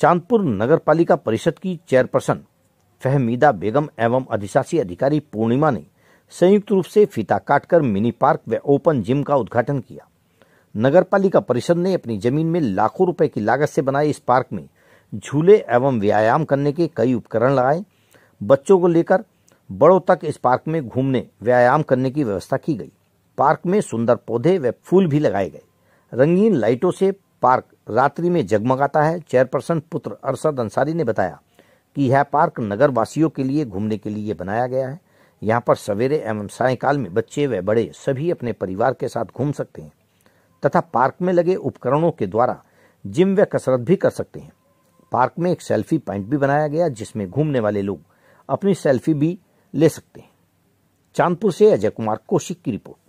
चांदपुर नगर पालिका परिषद की चेयरपर्सन फहमीदा बेगम एवं अधिशासी अधिकारी पूर्णिमा ने संयुक्त रूप से फीता काटकर मिनी पार्क व ओपन जिम का उद्घाटन किया नगर पालिका परिषद ने अपनी जमीन में लाखों रुपए की लागत से बनाए इस पार्क में झूले एवं व्यायाम करने के कई उपकरण लगाए बच्चों को लेकर बड़ों तक इस पार्क में घूमने व्यायाम करने की व्यवस्था की गई पार्क में सुंदर पौधे व फूल भी लगाए गए रंगीन लाइटों से पार्क रात्रि में जगमगाता है चेयरपर्सन पुत्र अरसद अंसारी ने बताया कि यह पार्क नगर वासियों के लिए घूमने के लिए बनाया गया है यहाँ पर सवेरे एवं सायकाल में बच्चे व बड़े सभी अपने परिवार के साथ घूम सकते हैं तथा पार्क में लगे उपकरणों के द्वारा जिम व कसरत भी कर सकते हैं पार्क में एक सेल्फी पॉइंट भी बनाया गया जिसमें घूमने वाले लोग अपनी सेल्फी भी ले सकते हैं चांदपुर से अजय कुमार कौशिक की रिपोर्ट